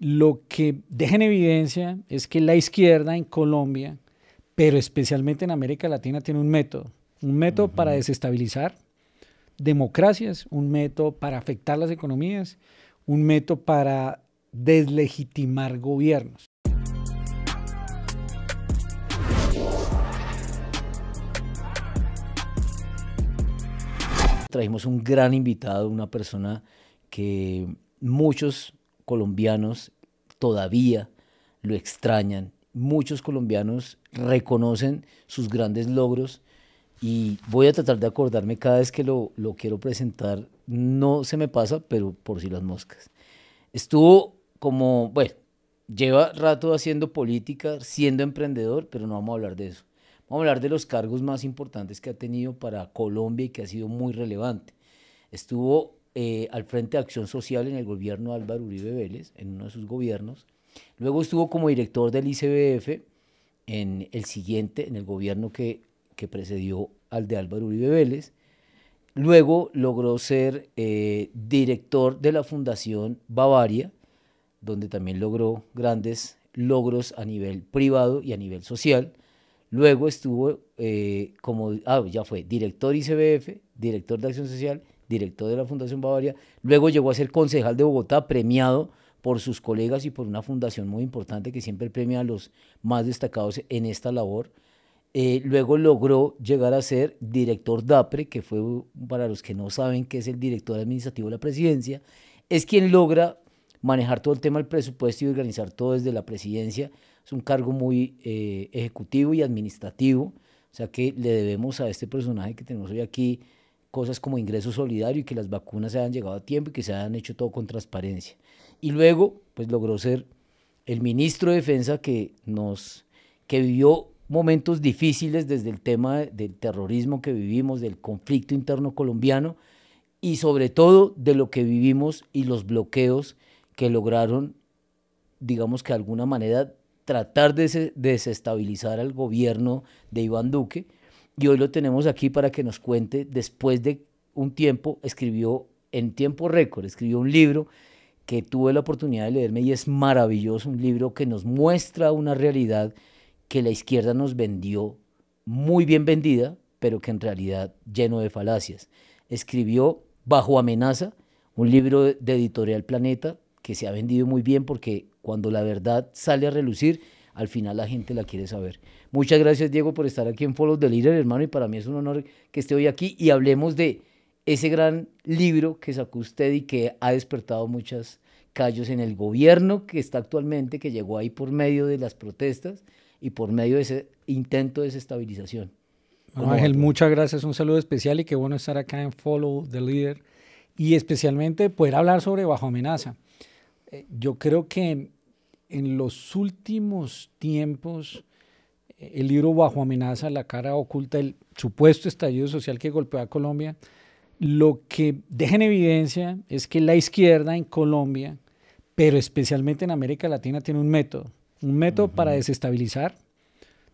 lo que deja en evidencia es que la izquierda en Colombia, pero especialmente en América Latina, tiene un método. Un método para desestabilizar democracias, un método para afectar las economías, un método para deslegitimar gobiernos. Trajimos un gran invitado, una persona que muchos colombianos todavía lo extrañan. Muchos colombianos reconocen sus grandes logros y voy a tratar de acordarme cada vez que lo, quiero presentar. No se me pasa, pero por si las moscas. Estuvo como, bueno, lleva rato haciendo política, siendo emprendedor, pero no vamos a hablar de eso. Vamos a hablar de los cargos más importantes que ha tenido para Colombia y que ha sido muy relevante. Estuvo eh, al Frente de Acción Social en el gobierno de Álvaro Uribe Vélez, en uno de sus gobiernos. Luego estuvo como director del ICBF en el siguiente, en el gobierno que, que precedió al de Álvaro Uribe Vélez. Luego logró ser eh, director de la Fundación Bavaria, donde también logró grandes logros a nivel privado y a nivel social. Luego estuvo eh, como, ah, ya fue director ICBF, director de Acción Social director de la Fundación Bavaria, luego llegó a ser concejal de Bogotá, premiado por sus colegas y por una fundación muy importante que siempre premia a los más destacados en esta labor. Eh, luego logró llegar a ser director DAPRE, que fue, para los que no saben, que es el director administrativo de la presidencia. Es quien logra manejar todo el tema del presupuesto y organizar todo desde la presidencia. Es un cargo muy eh, ejecutivo y administrativo, o sea que le debemos a este personaje que tenemos hoy aquí cosas como ingreso solidario y que las vacunas se hayan llegado a tiempo y que se hayan hecho todo con transparencia. Y luego, pues logró ser el ministro de Defensa que nos que vivió momentos difíciles desde el tema del terrorismo que vivimos, del conflicto interno colombiano y sobre todo de lo que vivimos y los bloqueos que lograron, digamos que de alguna manera, tratar de desestabilizar al gobierno de Iván Duque y hoy lo tenemos aquí para que nos cuente, después de un tiempo, escribió en tiempo récord, escribió un libro que tuve la oportunidad de leerme y es maravilloso, un libro que nos muestra una realidad que la izquierda nos vendió muy bien vendida, pero que en realidad lleno de falacias. Escribió Bajo amenaza, un libro de editorial Planeta que se ha vendido muy bien porque cuando la verdad sale a relucir, al final la gente la quiere saber. Muchas gracias, Diego, por estar aquí en Follow the Leader, hermano, y para mí es un honor que esté hoy aquí y hablemos de ese gran libro que sacó usted y que ha despertado muchas callos en el gobierno que está actualmente, que llegó ahí por medio de las protestas y por medio de ese intento de desestabilización. Ángel, muchas gracias, un saludo especial y qué bueno estar acá en Follow the Leader y especialmente poder hablar sobre bajo amenaza. Eh, yo creo que en los últimos tiempos, el libro Bajo amenaza, la cara oculta del supuesto estallido social que golpeó a Colombia, lo que deja en evidencia es que la izquierda en Colombia, pero especialmente en América Latina, tiene un método, un método para desestabilizar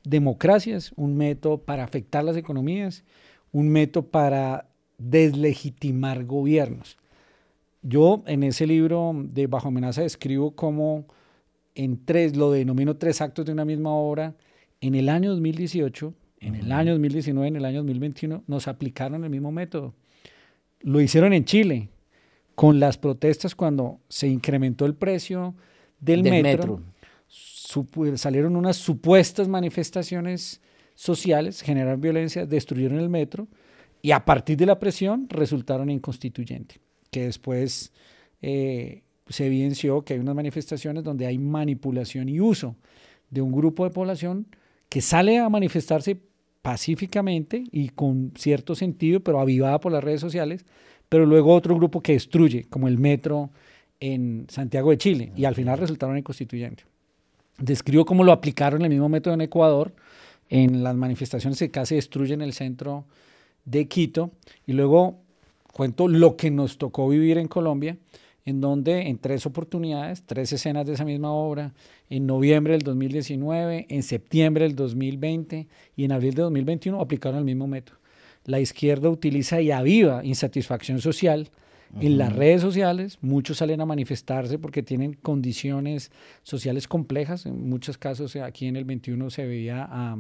democracias, un método para afectar las economías, un método para deslegitimar gobiernos. Yo en ese libro de Bajo amenaza describo cómo en tres, lo denomino tres actos de una misma obra, en el año 2018, en el año 2019, en el año 2021, nos aplicaron el mismo método. Lo hicieron en Chile, con las protestas cuando se incrementó el precio del, metro, salieron unas supuestas manifestaciones sociales, generaron violencia, destruyeron el metro y a partir de la presión resultaron inconstituyentes, que después... Eh, se evidenció que hay unas manifestaciones donde hay manipulación y uso de un grupo de población que sale a manifestarse pacíficamente y con cierto sentido, pero avivada por las redes sociales, pero luego otro grupo que destruye, como el metro en Santiago de Chile, y al final resultaron inconstituyentes. describió cómo lo aplicaron el mismo método en Ecuador, en las manifestaciones que casi destruyen el centro de Quito, y luego cuento lo que nos tocó vivir en Colombia, en donde en tres oportunidades, tres escenas de esa misma obra, en noviembre del 2019, en septiembre del 2020 y en abril de 2021 aplicaron el mismo método. La izquierda utiliza y aviva insatisfacción social. En las redes sociales muchos salen a manifestarse porque tienen condiciones sociales complejas. En muchos casos eh, aquí en el 21 se veía a,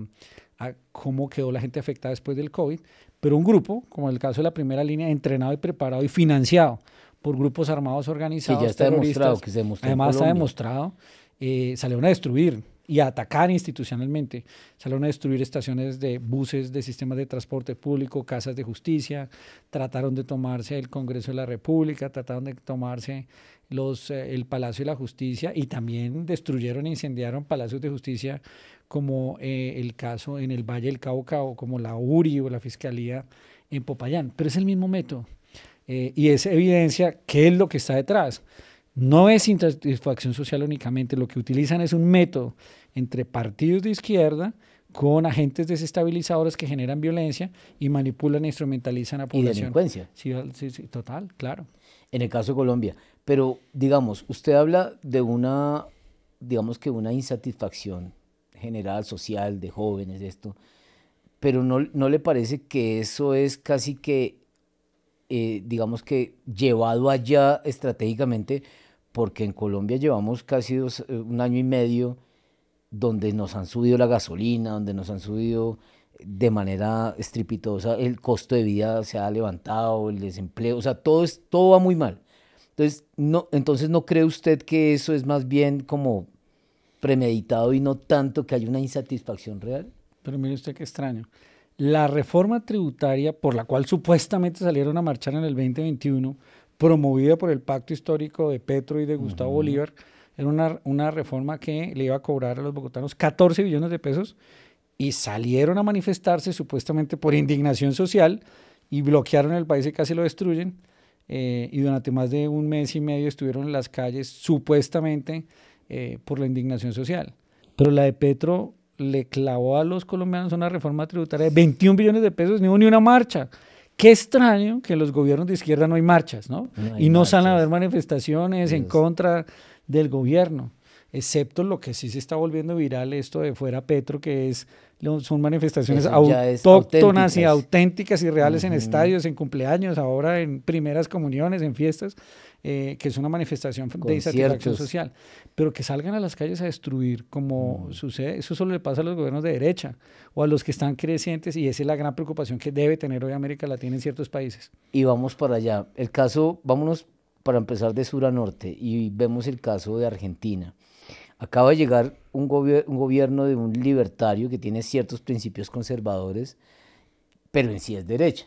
cómo quedó la gente afectada después del COVID, pero un grupo, como el caso de la primera línea, entrenado y preparado y financiado por grupos armados organizados. Que ya demostrado, Además, está demostrado. Eh, salieron a destruir y a atacar institucionalmente. Salieron a destruir estaciones de buses, de sistemas de transporte público, casas de justicia, trataron de tomarse el Congreso de la República, trataron de tomarse los, eh, el Palacio de la Justicia y también destruyeron e incendiaron palacios de justicia como eh, el caso en el Valle del Cauca o como la URI o la Fiscalía en Popayán. Pero es el mismo método. Eh, y es evidencia qué es lo que está detrás. No es insatisfacción social únicamente, lo que utilizan es un método entre partidos de izquierda con agentes desestabilizadores que generan violencia y manipulan e instrumentalizan a población. delincuencia. Sí, sí, sí, total, claro. En el caso de Colombia. Pero, digamos, usted habla de una, digamos que una insatisfacción general, social, de jóvenes, esto, pero no, no le parece que eso es casi que eh, digamos que llevado allá estratégicamente, porque en Colombia llevamos casi dos, eh, un año y medio donde nos han subido la gasolina, donde nos han subido de manera estrepitosa, el costo de vida se ha levantado, el desempleo, o sea, todo, es, todo va muy mal. Entonces no, entonces, ¿no cree usted que eso es más bien como premeditado y no tanto que hay una insatisfacción real? Pero mire usted qué extraño la reforma tributaria por la cual supuestamente salieron a marchar en el 2021, promovida por el pacto histórico de Petro y de Gustavo Bolívar, era una, reforma que le iba a cobrar a los bogotanos 14 billones de pesos y salieron a manifestarse supuestamente por indignación social y bloquearon el país y casi lo destruyen. Eh, y durante más de un mes y medio estuvieron en las calles supuestamente eh, por la indignación social. Pero la de Petro le clavó a los colombianos una reforma tributaria de 21 billones de pesos, ni hubo una marcha. Qué extraño que en los gobiernos de izquierda no hay marchas, ¿no? y no salen a haber manifestaciones en contra del gobierno, excepto lo que sí se está volviendo viral, esto de fuera Petro, que es son manifestaciones autóctonas y auténticas y reales en estadios, en cumpleaños, ahora en primeras comuniones, en fiestas. Eh, que es una manifestación de insatisfacción social, pero que salgan a las calles a destruir como mm. sucede, eso solo le pasa a los gobiernos de derecha o a los que están crecientes y esa es la gran preocupación que debe tener hoy América Latina en ciertos países. Y vamos para allá. El caso, vámonos para empezar de sur a norte y vemos el caso de Argentina. Acaba de llegar un, un gobierno de un libertario que tiene ciertos principios conservadores, pero en sí es derecha.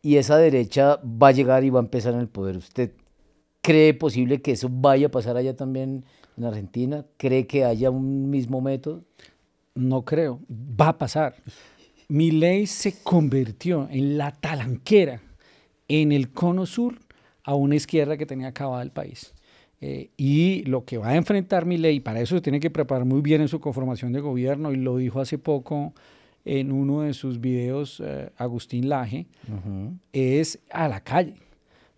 Y esa derecha va a llegar y va a empezar en el poder. Usted ¿Cree posible que eso vaya a pasar allá también en Argentina? ¿Cree que haya un mismo método? No creo, va a pasar. Mi ley se convirtió en la talanquera en el cono sur a una izquierda que tenía acabada el país. Eh, y lo que va a enfrentar mi ley, para eso se tiene que preparar muy bien en su conformación de gobierno, y lo dijo hace poco en uno de sus videos eh, Agustín Laje, es a la calle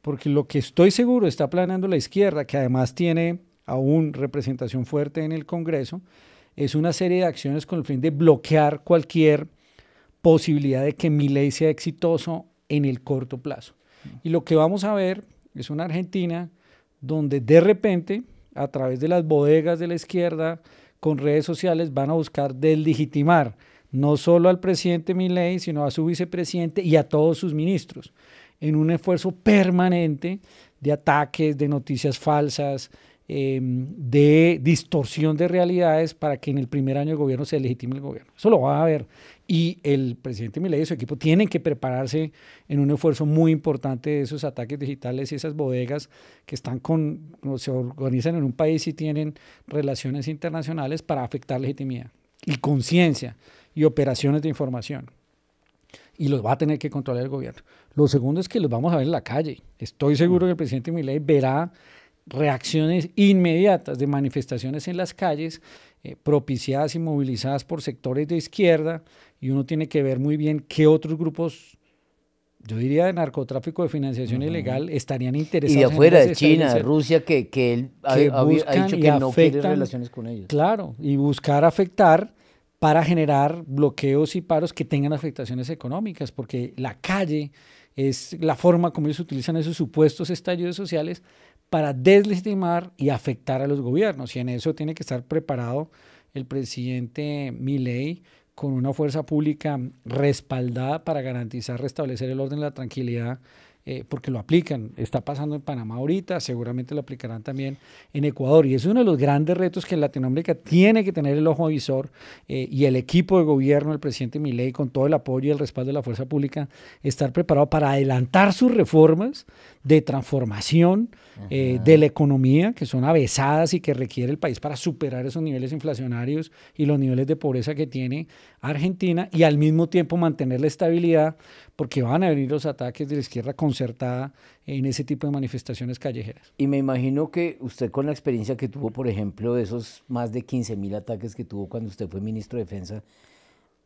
porque lo que estoy seguro está planeando la izquierda, que además tiene aún representación fuerte en el Congreso, es una serie de acciones con el fin de bloquear cualquier posibilidad de que mi ley sea exitoso en el corto plazo. Mm. Y lo que vamos a ver es una Argentina donde de repente, a través de las bodegas de la izquierda, con redes sociales, van a buscar deslegitimar no solo al presidente Milei, sino a su vicepresidente y a todos sus ministros en un esfuerzo permanente de ataques, de noticias falsas, em, de distorsión de realidades para que en el primer año de gobierno se legitime el gobierno. Eso lo va a haber. Y el presidente Milei y su equipo tienen que prepararse en un esfuerzo muy importante de esos ataques digitales y esas bodegas que están con, se organizan en un país y tienen relaciones internacionales para afectar legitimidad y conciencia y operaciones de información y los va a tener que controlar el gobierno. Lo segundo es que los vamos a ver en la calle. Estoy seguro que el presidente Milei verá reacciones inmediatas de manifestaciones en las calles eh, propiciadas y movilizadas por sectores de izquierda y uno tiene que ver muy bien qué otros grupos yo diría de narcotráfico de financiación ilegal estarían interesados y de afuera de China de Rusia que, que él ha, ha, dicho que no quiere relaciones con ellos claro y buscar afectar para generar bloqueos y paros que tengan afectaciones económicas, porque la calle es la forma como ellos utilizan esos supuestos estallidos sociales para deslegitimar y afectar a los gobiernos. Y en eso tiene que estar preparado el presidente Milei con una fuerza pública respaldada para garantizar restablecer el orden y la tranquilidad eh, porque lo aplican. Está pasando en Panamá ahorita, seguramente lo aplicarán también en Ecuador. Y es uno de los grandes retos que Latinoamérica tiene que tener el ojo avisor eh, y el equipo de gobierno, el presidente Milei, con todo el apoyo y el respaldo de la fuerza pública, estar preparado para adelantar sus reformas de transformación eh, de la economía, que son avesadas y que requiere el país para superar esos niveles inflacionarios y los niveles de pobreza que tiene Argentina y al mismo tiempo mantener la estabilidad, porque van a venir los ataques de la izquierda concertada en ese tipo de manifestaciones callejeras. Y me imagino que usted con la experiencia que tuvo, por ejemplo, de esos más de 15 mil ataques que tuvo cuando usted fue ministro de Defensa,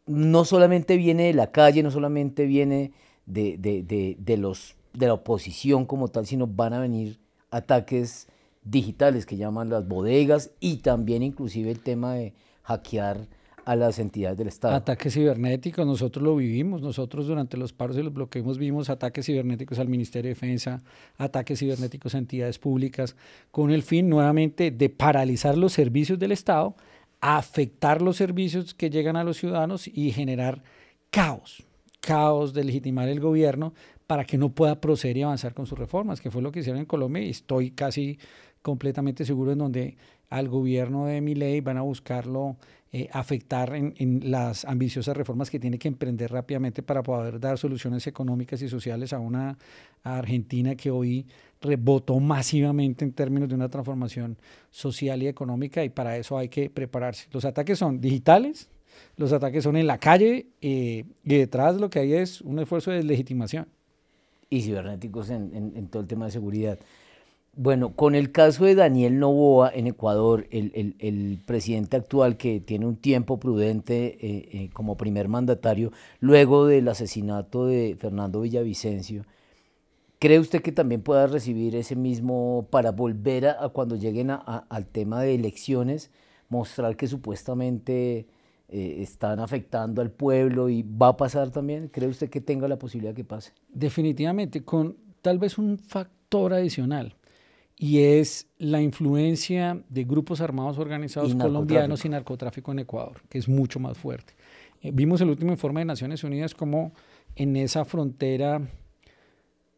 no solamente viene de la calle, no solamente viene de, de, de, de, los, de la oposición como tal, sino van a venir ataques digitales que llaman las bodegas y también inclusive el tema de hackear a las entidades del Estado. Ataques cibernéticos, nosotros lo vivimos, nosotros durante los paros y los bloqueos vimos ataques cibernéticos al Ministerio de Defensa, ataques cibernéticos a entidades públicas, con el fin nuevamente de paralizar los servicios del Estado, afectar los servicios que llegan a los ciudadanos y generar caos, caos de legitimar el gobierno para que no pueda proceder y avanzar con sus reformas, que fue lo que hicieron en Colombia y estoy casi completamente seguro en donde al gobierno de Milei van a buscarlo eh, afectar en, las ambiciosas reformas que tiene que emprender rápidamente para poder dar soluciones económicas y sociales a una Argentina que hoy rebotó masivamente en términos de una transformación social y económica y para eso hay que prepararse. Los ataques son digitales, los ataques son en la calle eh, y detrás lo que hay es un esfuerzo de legitimación y cibernéticos en, todo el tema de seguridad. Bueno, con el caso de Daniel Novoa en Ecuador, el, presidente actual que tiene un tiempo prudente eh, eh, como primer mandatario, luego del asesinato de Fernando Villavicencio, ¿cree usted que también pueda recibir ese mismo para volver a, cuando lleguen al tema de elecciones, mostrar que supuestamente eh, están afectando al pueblo y va a pasar también? ¿Cree usted que tenga la posibilidad que pase? Definitivamente, con tal vez un factor adicional, y es la influencia de grupos armados organizados colombianos y narcotráfico en Ecuador, que es mucho más fuerte. Eh, vimos el último informe de Naciones Unidas como en esa frontera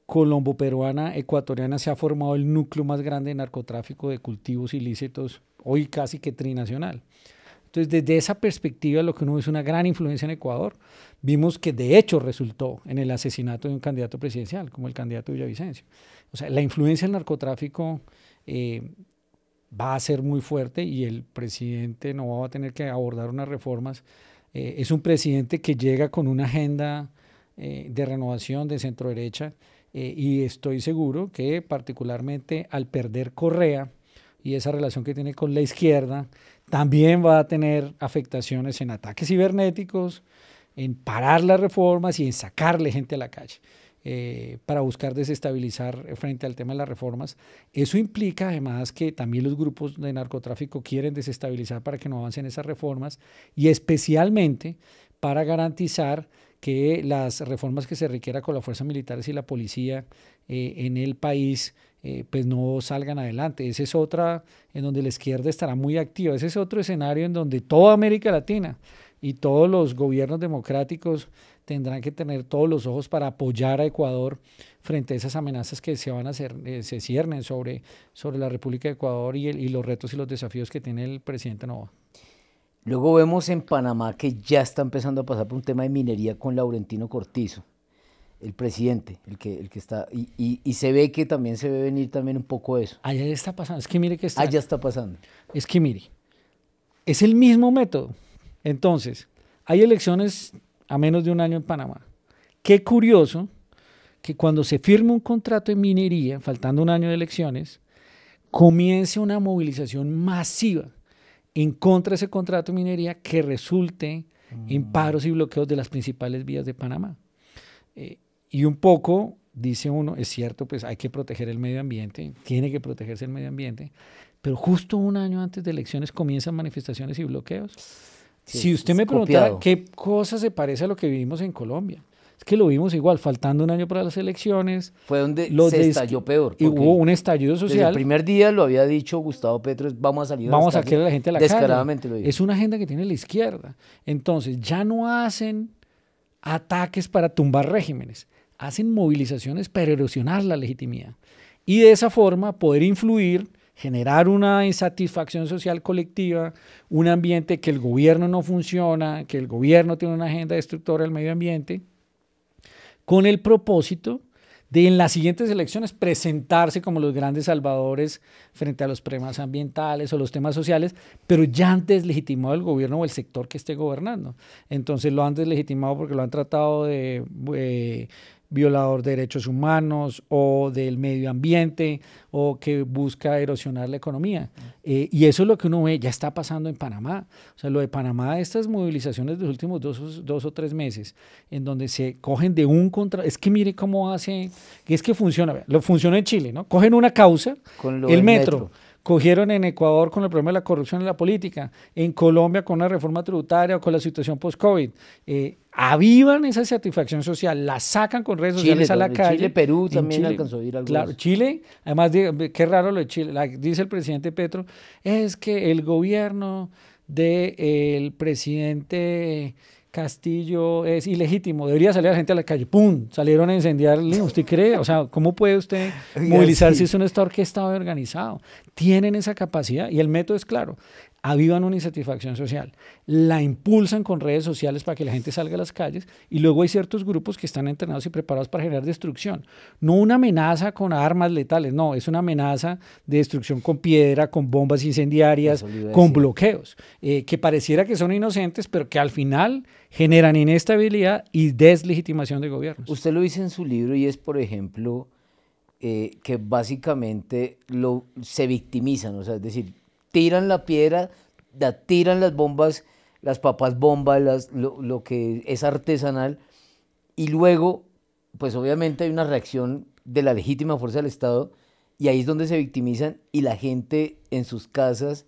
colombo-peruana, ecuatoriana, se ha formado el núcleo más grande de narcotráfico de cultivos ilícitos, hoy casi que trinacional. Entonces, desde esa perspectiva, lo que uno ve es una gran influencia en Ecuador. Vimos que de hecho resultó en el asesinato de un candidato presidencial, como el candidato Villavicencio. O sea, la influencia del narcotráfico eh, va a ser muy fuerte y el presidente no va a tener que abordar unas reformas. Eh, es un presidente que llega con una agenda eh, de renovación de centro derecha y estoy seguro que particularmente al perder Correa y esa relación que tiene con la izquierda, también va a tener afectaciones en ataques cibernéticos, en parar las reformas y en sacarle gente a la calle. Eh, para buscar desestabilizar frente al tema de las reformas. Eso implica además que también los grupos de narcotráfico quieren desestabilizar para que no avancen esas reformas y especialmente para garantizar que las reformas que se requiera con las fuerzas militares y la policía eh, en el país eh, pues no salgan adelante. Ese es otra en donde la izquierda estará muy activa. Ese es otro escenario en donde toda América Latina y todos los gobiernos democráticos tendrán que tener todos los ojos para apoyar a Ecuador frente a esas amenazas que se van a hacer, eh, se ciernen sobre, sobre la República de Ecuador y, y los retos y los desafíos que tiene el presidente Nova. Luego vemos en Panamá que ya está empezando a pasar por un tema de minería con Laurentino Cortizo el presidente, el que, el que está. Y, y, se ve que también se ve venir también un poco eso. Allá está pasando. Es que mire que está. Allá está pasando. Es que mire, es el mismo método. Entonces, hay elecciones a menos de un año en Panamá. Qué curioso que cuando se firma un contrato de minería, faltando un año de elecciones, comience una movilización masiva en contra de ese contrato de minería que resulte en mm. paros y bloqueos de las principales vías de Panamá. Eh, y un poco, dice uno, es cierto, pues hay que proteger el medio ambiente, tiene que protegerse el medio ambiente, pero justo un año antes de elecciones comienzan manifestaciones y bloqueos. si usted me preguntara qué cosa se parece a lo que vivimos en Colombia, es que lo vimos igual, faltando un año para las elecciones. Fue donde se estalló peor. Y hubo un estallido social. el primer día lo había dicho Gustavo Petro, vamos a salir Vamos a quitar a la gente de la Es una agenda que tiene la izquierda. Entonces, ya no hacen ataques para tumbar regímenes hacen movilizaciones para erosionar la legitimidad y de esa forma poder influir, generar una insatisfacción social colectiva, un ambiente que el gobierno no funciona, que el gobierno tiene una agenda destructora del medio ambiente, con el propósito de en las siguientes elecciones presentarse como los grandes salvadores frente a los problemas ambientales o los temas sociales, pero ya han deslegitimado el gobierno o el sector que esté gobernando. Entonces lo han deslegitimado porque lo han tratado de eh, violador de derechos humanos o del medio ambiente o que busca erosionar la economía. Eh, y eso es lo que uno ve, ya está pasando en Panamá. O sea, lo de Panamá, estas movilizaciones de los últimos dos, dos o tres meses, en donde se cogen de un contra... Es que mire cómo hace, es que funciona, lo funciona en Chile, ¿no? Cogen una causa, Con el metro Cogieron en Ecuador con el problema de la corrupción en la política, en Colombia con una reforma tributaria o con la situación post-COVID. Eh, avivan esa satisfacción social, la sacan con redes sociales a la calle. Chile, Perú también alcanzó a ir algo. Claro, Chile, además, qué raro lo de Chile, dice el presidente Petro, es que el gobierno del presidente Castillo es ilegítimo, debería salir la gente a la calle, ¡pum! Salieron a incendiar ¿Usted cree? O sea, ¿cómo puede usted movilizarse si es un Estado orquestado y organizado? Tienen esa capacidad y el método es claro avivan una insatisfacción social, la impulsan con redes sociales para que la gente salga a las calles y luego hay ciertos grupos que están entrenados y preparados para generar destrucción. No una amenaza con armas letales, no, es una amenaza de destrucción con piedra, con bombas incendiarias, con bloqueos, eh, que pareciera que son inocentes, pero que al final generan inestabilidad y deslegitimación de gobiernos. Usted lo dice en su libro y es, por ejemplo, eh, que básicamente lo, se victimizan, o sea, es decir, tiran la piedra, tiran las bombas, las papas bombas, lo, que es artesanal, y luego, pues obviamente hay una reacción de la legítima fuerza del Estado, y ahí es donde se victimizan y la gente en sus casas,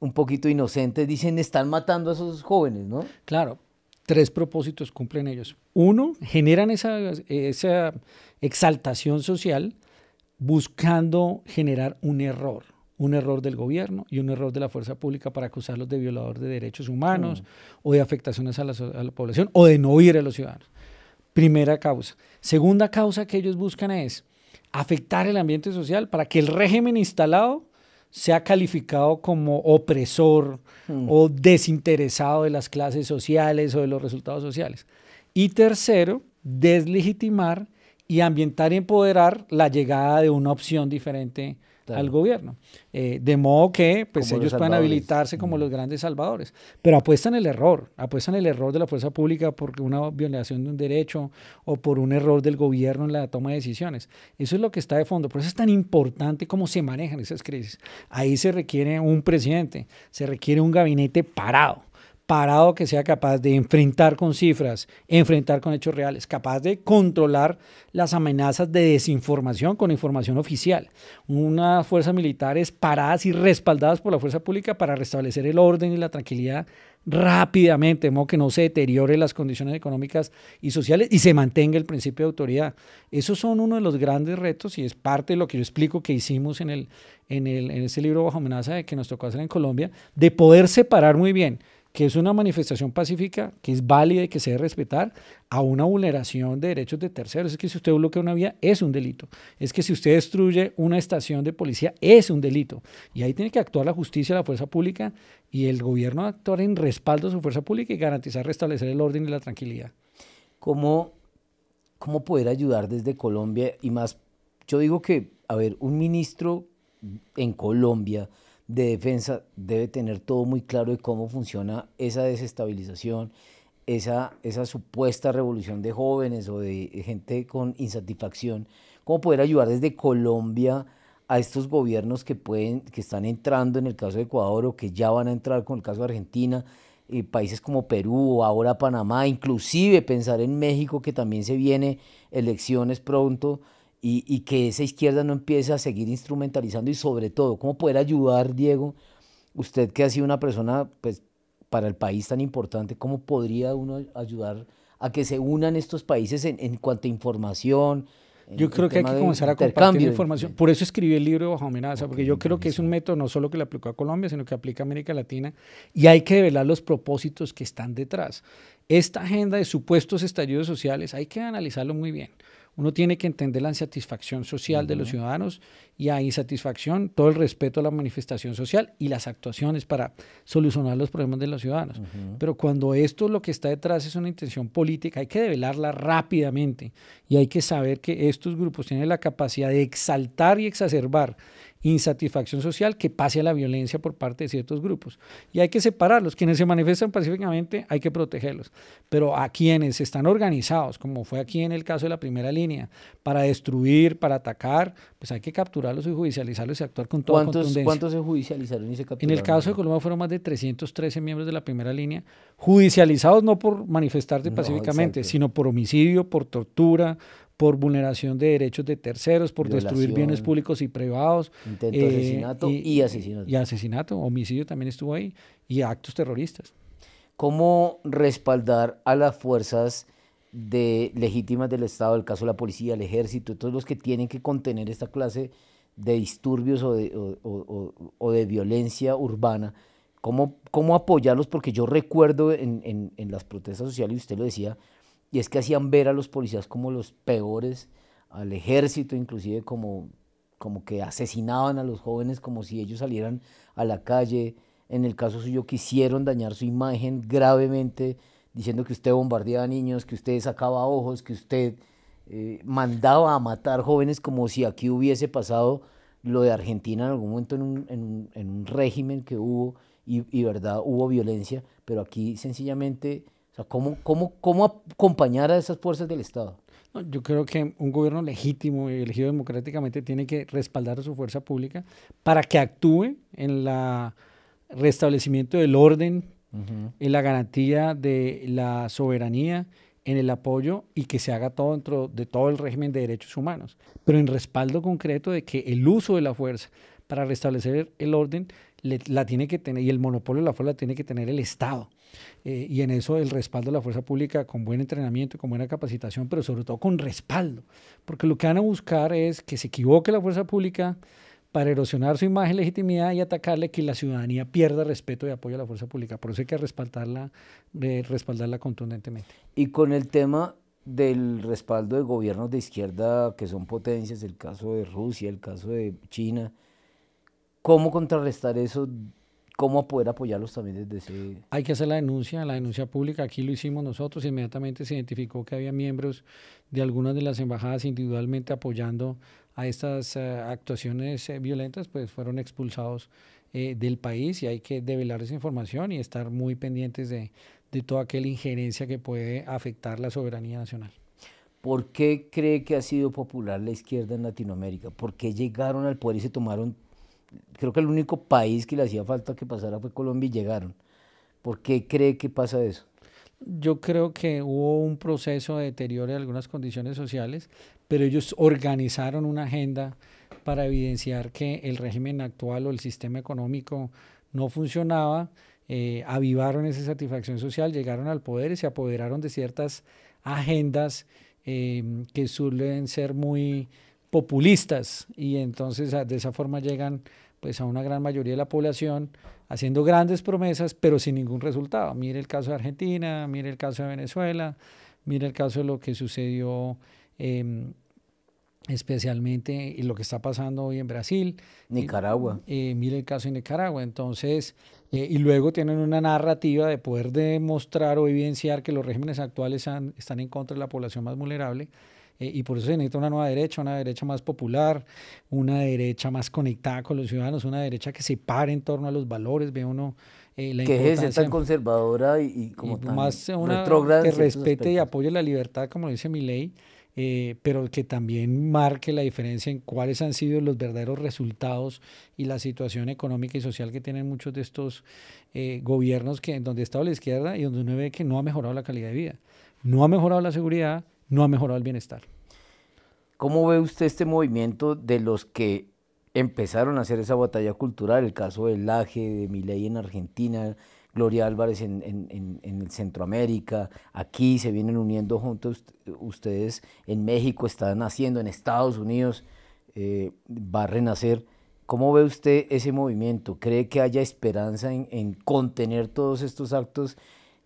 un poquito inocentes, dicen, están matando a esos jóvenes, ¿no? Claro, tres propósitos cumplen ellos. Uno, generan esa exaltación social buscando generar un error un error del gobierno y un error de la fuerza pública para acusarlos de violador de derechos humanos mm. o de afectaciones a la, población o de no oír a los ciudadanos. Primera causa. Segunda causa que ellos buscan es afectar el ambiente social para que el régimen instalado sea calificado como opresor mm. o desinteresado de las clases sociales o de los resultados sociales. Y tercero, deslegitimar y ambientar y empoderar la llegada de una opción diferente al gobierno. Eh, de modo que pues, ellos puedan habilitarse como los grandes salvadores. Pero apuestan el error, apuestan el error de la fuerza pública por una violación de un derecho o por un error del gobierno en la toma de decisiones. Eso es lo que está de fondo. Por eso es tan importante cómo se manejan esas crisis. Ahí se requiere un presidente, se requiere un gabinete parado parado que sea capaz de enfrentar con cifras, enfrentar con hechos reales, capaz de controlar las amenazas de desinformación con información oficial. Unas fuerzas militares paradas y respaldadas por la fuerza pública para restablecer el orden y la tranquilidad rápidamente, de modo que no se deteriore las condiciones económicas y sociales y se mantenga el principio de autoridad. Esos son uno de los grandes retos y es parte de lo que yo explico que hicimos en, el, en, en este libro Bajo amenaza de que nos tocó hacer en Colombia, de poder separar muy bien que es una manifestación pacífica que es válida y que se debe respetar, a una vulneración de derechos de terceros. Es que si usted bloquea una vía, es un delito. Es que si usted destruye una estación de policía, es un delito. Y ahí tiene que actuar la justicia, la fuerza pública y el gobierno actuar en respaldo a su fuerza pública y garantizar restablecer el orden y la tranquilidad. ¿Cómo, cómo poder ayudar desde Colombia y más? Yo digo que, a ver, un ministro en Colombia de defensa debe tener todo muy claro de cómo funciona esa desestabilización, esa, esa supuesta revolución de jóvenes o de gente con insatisfacción, cómo poder ayudar desde Colombia a estos gobiernos que, pueden, que están entrando en el caso de Ecuador o que ya van a entrar con el caso de Argentina, eh, países como Perú o ahora Panamá, inclusive pensar en México que también se viene elecciones pronto y, que esa izquierda no empiece a seguir instrumentalizando y sobre todo, ¿cómo poder ayudar, Diego? Usted que ha sido una persona pues, para el país tan importante, ¿cómo podría uno ayudar a que se unan estos países en, cuanto a información? Yo creo que hay que comenzar a compartir información. Por eso escribí el libro de Bajo Amenaza, porque yo creo que es un método no solo que le aplicó a Colombia, sino que aplica a América Latina y hay que develar los propósitos que están detrás. Esta agenda de supuestos estallidos sociales hay que analizarlo muy bien. Uno tiene que entender la insatisfacción social de los ciudadanos y a insatisfacción todo el respeto a la manifestación social y las actuaciones para solucionar los problemas de los ciudadanos. Pero cuando esto lo que está detrás es una intención política, hay que develarla rápidamente y hay que saber que estos grupos tienen la capacidad de exaltar y exacerbar insatisfacción social que pase a la violencia por parte de ciertos grupos. Y hay que separarlos. Quienes se manifiestan pacíficamente hay que protegerlos. Pero a quienes están organizados, como fue aquí en el caso de la primera línea, para destruir, para atacar, pues hay que capturarlos y judicializarlos y actuar con toda contundencia. ¿Cuántos se judicializaron y se capturaron? En el caso de Colombia fueron más de 313 miembros de la primera línea judicializados no por manifestarse pacíficamente, sino por homicidio, por tortura, por vulneración de derechos de terceros, por destruir bienes públicos y privados. Intento de eh, asesinato y, asesinato. Y asesinato, homicidio también estuvo ahí, y actos terroristas. ¿Cómo respaldar a las fuerzas de, legítimas del Estado, el caso de la policía, el ejército, todos los que tienen que contener esta clase de disturbios o de, violencia urbana? ¿Cómo, ¿Cómo apoyarlos? Porque yo recuerdo en, las protestas sociales, y usted lo decía, y es que hacían ver a los policías como los peores, al ejército inclusive como, como que asesinaban a los jóvenes como si ellos salieran a la calle. En el caso suyo quisieron dañar su imagen gravemente diciendo que usted bombardeaba niños, que usted sacaba ojos, que usted eh, mandaba a matar jóvenes como si aquí hubiese pasado lo de Argentina en algún momento en un, un, régimen que hubo y, verdad hubo violencia, pero aquí sencillamente o ¿cómo, cómo, cómo acompañar a esas fuerzas del Estado? yo creo que un gobierno legítimo y elegido democráticamente tiene que respaldar a su fuerza pública para que actúe en el restablecimiento del orden, en la garantía de la soberanía, en el apoyo y que se haga todo dentro de todo el régimen de derechos humanos, pero en respaldo concreto de que el uso de la fuerza para restablecer el orden la tiene que tener y el monopolio de la fuerza la tiene que tener el Estado. Eh, y en eso el respaldo a la fuerza pública con buen entrenamiento, con buena capacitación, pero sobre todo con respaldo. Porque lo que van a buscar es que se equivoque la fuerza pública para erosionar su imagen, legitimidad y atacarle que la ciudadanía pierda respeto y apoyo a la fuerza pública. Por eso hay que respaldarla, eh, respaldarla contundentemente. Y con el tema del respaldo de gobiernos de izquierda que son potencias, el caso de Rusia, el caso de China, ¿cómo contrarrestar eso cómo poder apoyarlos también desde ese... Hay que hacer la denuncia, la denuncia pública, aquí lo hicimos nosotros, inmediatamente se identificó que había miembros de algunas de las embajadas individualmente apoyando a estas eh, actuaciones eh, violentas, pues fueron expulsados eh, del país y hay que develar esa información y estar muy pendientes de, de toda aquella injerencia que puede afectar la soberanía nacional. ¿Por qué cree que ha sido popular la izquierda en Latinoamérica? ¿Por qué llegaron al poder y se tomaron creo que el único país que le hacía falta que pasara fue Colombia y llegaron. ¿Por qué cree que pasa eso? Yo creo que hubo un proceso de deterioro de algunas condiciones sociales, pero ellos organizaron una agenda para evidenciar que el régimen actual o el sistema económico no funcionaba, eh, avivaron esa satisfacción social, llegaron al poder y se apoderaron de ciertas agendas eh, que suelen ser muy populistas y entonces de esa forma llegan pues a una gran mayoría de la población haciendo grandes promesas pero sin ningún resultado. Mire el caso de Argentina, mire el caso de Venezuela, mire el caso de lo que sucedió em, especialmente y lo que está pasando hoy en Brasil. Nicaragua. Eh, mire el caso de Nicaragua. Entonces, eh, y luego tienen una narrativa de poder demostrar o evidenciar que los regímenes actuales están en contra de la población más vulnerable eh, y por eso se necesita una nueva derecha, una derecha más popular, una derecha más conectada con los ciudadanos, una derecha que se pare en torno a los valores, ve uno eh, la que es tan conservadora y, como más una que respete y apoye la libertad, como dice mi ley, eh, pero que también marque la diferencia en cuáles han sido los verdaderos resultados y la situación económica y social que tienen muchos de estos gobiernos que en donde ha estado la izquierda y donde uno ve que no ha mejorado la calidad de vida, no ha mejorado la seguridad, no ha mejorado el bienestar. ¿Cómo ve usted este movimiento de los que empezaron a hacer esa batalla cultural? El caso del Laje, de Miley en Argentina, Gloria Álvarez en, en, Centroamérica, aquí se vienen uniendo juntos ustedes en México, están haciendo en Estados Unidos, eh, va a renacer. ¿Cómo ve usted ese movimiento? ¿Cree que haya esperanza en, contener todos estos actos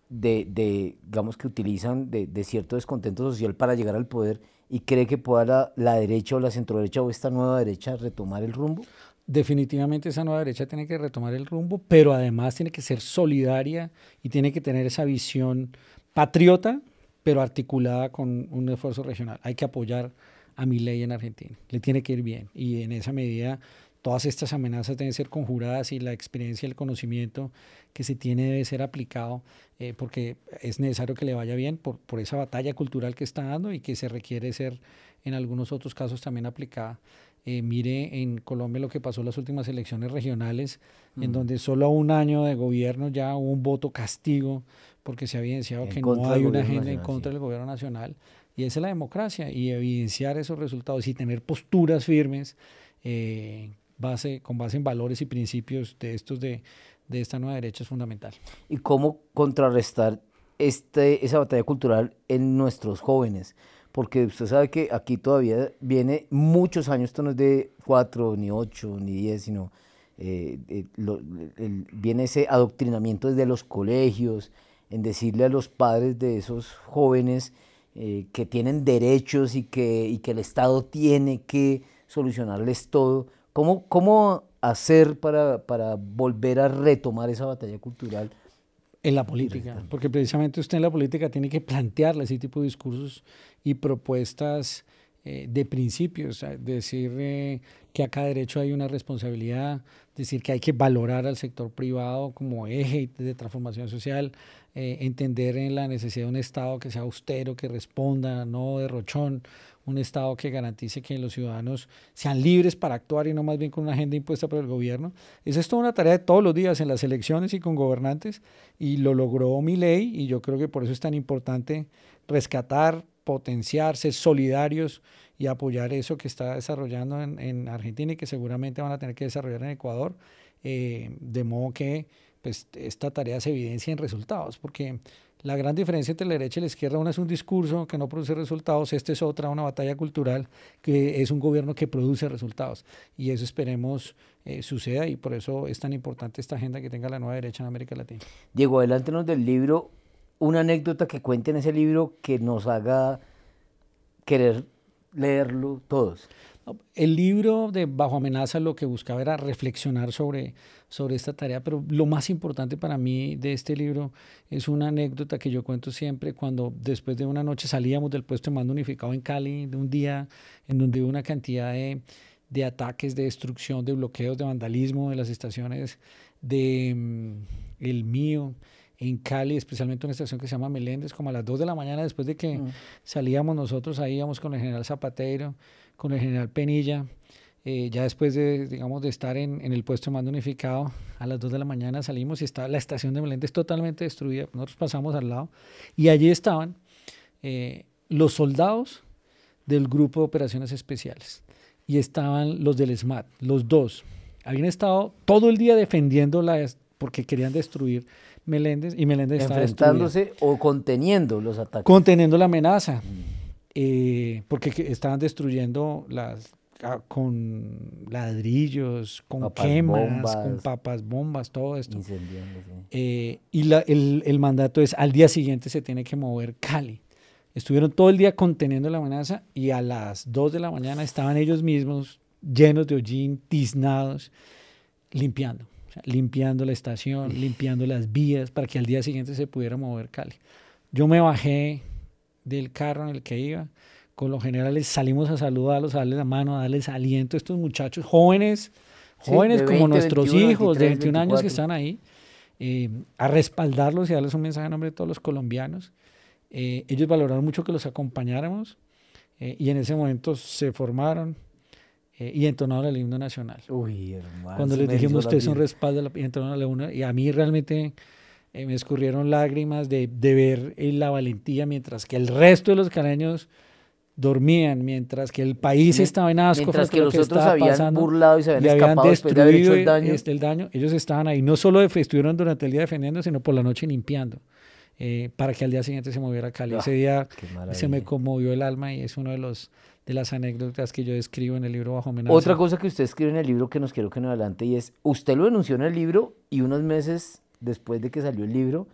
de, de, digamos, que utilizan de, de, cierto descontento social para llegar al poder y cree que pueda la, la, derecha o la centroderecha o esta nueva derecha retomar el rumbo? Definitivamente esa nueva derecha tiene que retomar el rumbo, pero además tiene que ser solidaria y tiene que tener esa visión patriota, pero articulada con un esfuerzo regional. Hay que apoyar a mi ley en Argentina, le tiene que ir bien y en esa medida todas estas amenazas deben ser conjuradas y la experiencia, y el conocimiento que se tiene debe ser aplicado eh, porque es necesario que le vaya bien por, por, esa batalla cultural que está dando y que se requiere ser en algunos otros casos también aplicada. Eh, mire en Colombia lo que pasó en las últimas elecciones regionales, en mm. donde solo a un año de gobierno ya hubo un voto castigo porque se ha evidenciado que no hay una agenda en contra del gobierno nacional. Y esa es la democracia y evidenciar esos resultados y tener posturas firmes eh, base, con base en valores y principios de estos de, esta nueva derecha es fundamental. ¿Y cómo contrarrestar este, esa batalla cultural en nuestros jóvenes? Porque usted sabe que aquí todavía viene muchos años, esto no es de cuatro, ni ocho, ni diez, sino eh, eh, viene ese adoctrinamiento desde los colegios, en decirle a los padres de esos jóvenes eh, que tienen derechos y que, y que el Estado tiene que solucionarles todo ¿Cómo, cómo hacer para, para volver a retomar esa batalla cultural? En la política, porque precisamente usted en la política tiene que plantearle ese tipo de discursos y propuestas eh, de principios, decir eh, que a cada derecho hay una responsabilidad, decir que hay que valorar al sector privado como eje de transformación social, eh, entender en la necesidad de un Estado que sea austero, que responda, no derrochón, un Estado que garantice que los ciudadanos sean libres para actuar y no más bien con una agenda impuesta por el gobierno. Esa es toda una tarea de todos los días en las elecciones y con gobernantes y lo logró mi ley y yo creo que por eso es tan importante rescatar, potenciar, ser solidarios y apoyar eso que está desarrollando en, Argentina y que seguramente van a tener que desarrollar en Ecuador, eh, de modo que pues, esta tarea se evidencia en resultados, porque la gran diferencia entre la derecha y la izquierda, una es un discurso que no produce resultados, esta es otra, una batalla cultural, que es un gobierno que produce resultados. Y eso esperemos eh, suceda y por eso es tan importante esta agenda que tenga la nueva derecha en América Latina. Diego, adelántenos del libro, una anécdota que cuente en ese libro que nos haga querer leerlo todos. El libro de Bajo Amenaza lo que buscaba era reflexionar sobre, sobre esta tarea, pero lo más importante para mí de este libro es una anécdota que yo cuento siempre cuando después de una noche salíamos del puesto de mando unificado en Cali, de un día en donde hubo una cantidad de, ataques, de destrucción, de bloqueos, de vandalismo de las estaciones, de mm, el mío en Cali, especialmente una estación que se llama Meléndez, como a las 2 de la mañana después de que mm. salíamos nosotros, ahí íbamos con el general Zapatero con el general Penilla. Eh, ya después de, digamos, de estar en, el puesto de mando unificado, a las 2 de la mañana salimos y estaba la estación de Meléndez totalmente destruida. Nosotros pasamos al lado y allí estaban eh, los soldados del grupo de operaciones especiales y estaban los del SMAT, los dos. Habían estado todo el día defendiendo la porque querían destruir Meléndez y Meléndez estaba enfrentándose o conteniendo los ataques. Conteniendo la amenaza. Mm. Eh, porque estaban destruyendo las ah, con ladrillos, con quemas, con papas bombas, todo esto. Eh, y el, mandato es al día siguiente se tiene que mover Cali. Estuvieron todo el día conteniendo la amenaza y a las 2 de la mañana estaban ellos mismos llenos de hollín, tiznados, limpiando, limpiando la estación, limpiando las vías para que al día siguiente se pudiera mover Cali. Yo me bajé del carro en el que iba. Con lo general salimos a saludarlos, a darles la mano, a darles aliento a estos muchachos jóvenes, jóvenes como nuestros hijos de 21 años que están ahí, eh, a respaldarlos y darles un mensaje en nombre de todos los colombianos. Eh, ellos valoraron mucho que los acompañáramos eh, y en ese momento se formaron, y entonaron el himno nacional. Uy, hermano. Cuando les dijimos, ustedes son un respaldo, y entonaron la himno, y a mí realmente eh, me escurrieron lágrimas de, de ver eh, la valentía mientras que el resto de los canaños dormían, mientras que el país estaba en asco. Mientras que los otros habían burlado y se habían, escapado de hecho este, el, daño. Ellos estaban ahí, no solo estuvieron durante el día defendiendo, sino por la noche limpiando. Eh, para que al día siguiente se moviera Cali. Ah, Ese día se me conmovió el alma y es uno de los de las anécdotas que yo escribo en el libro Bajo Menaza. Otra cosa que usted escribe en el libro que nos quiero que nos adelante y es, usted lo denunció en el libro y unos meses después de que salió el libro,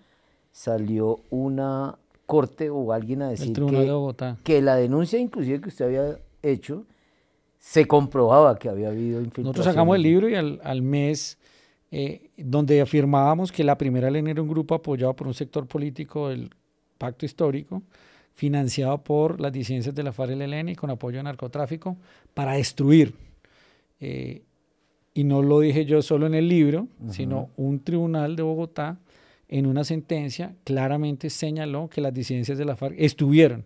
salió una corte o alguien a decir que, la denuncia inclusive que usted había hecho se comprobaba que había habido infiltración. Nosotros sacamos el libro y al, mes, eh, donde afirmábamos que la primera LN era un grupo apoyado por un sector político el pacto histórico, financiado por las disidencias de la FARC y con apoyo de narcotráfico, para destruir. Eh, y no lo dije yo solo en el libro, sino un tribunal de Bogotá en una sentencia claramente señaló que las disidencias de la FARC estuvieron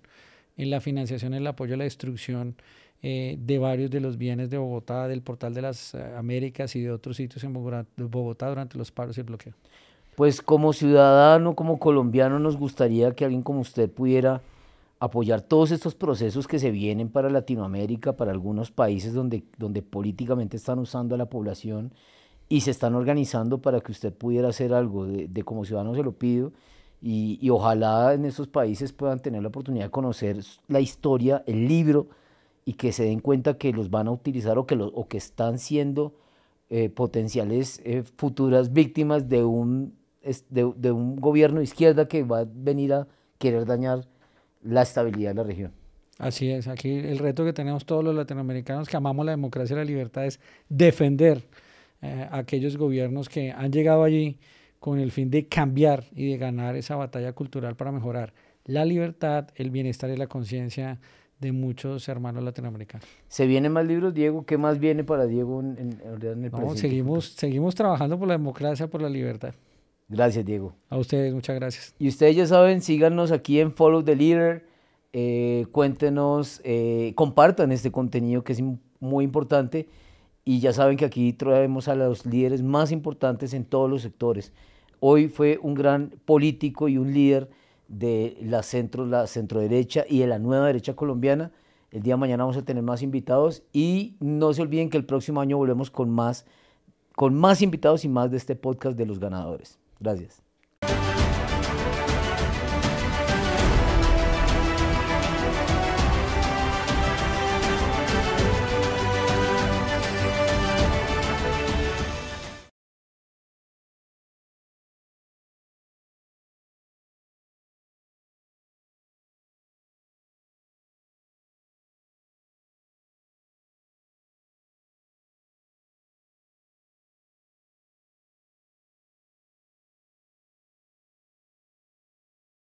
en la financiación, en el apoyo a la destrucción eh, de varios de los bienes de Bogotá, del Portal de las eh, Américas y de otros sitios en Bogotá durante los paros y el bloqueo. Pues como ciudadano, como colombiano, nos gustaría que alguien como usted pudiera apoyar todos estos procesos que se vienen para Latinoamérica, para algunos países donde, donde políticamente están usando a la población y se están organizando para que usted pudiera hacer algo. De, de como ciudadano se lo pido y, y, ojalá en esos países puedan tener la oportunidad de conocer la historia, el libro y que se den cuenta que los van a utilizar o que, los, o que están siendo eh, potenciales eh, futuras víctimas de un, de, de un gobierno de izquierda que va a venir a querer dañar la estabilidad de la región. Así es, aquí el reto que tenemos todos los latinoamericanos que amamos la democracia y la libertad es defender eh, aquellos gobiernos que han llegado allí con el fin de cambiar y de ganar esa batalla cultural para mejorar la libertad, el bienestar y la conciencia de muchos hermanos latinoamericanos. ¿Se vienen más libros, Diego? ¿Qué más viene para Diego en, en, en el no, Seguimos, seguimos trabajando por la democracia, por la libertad. Gracias, Diego. A ustedes, muchas gracias. Y ustedes ya saben, síganos aquí en Follow the Leader. Eh, cuéntenos, eh, compartan este contenido que es muy importante. Y ya saben que aquí traemos a los líderes más importantes en todos los sectores. Hoy fue un gran político y un líder de la centro, la centro derecha y de la nueva derecha colombiana. El día de mañana vamos a tener más invitados y no se olviden que el próximo año volvemos con más, con más invitados y más de este podcast de los ganadores. Gracias.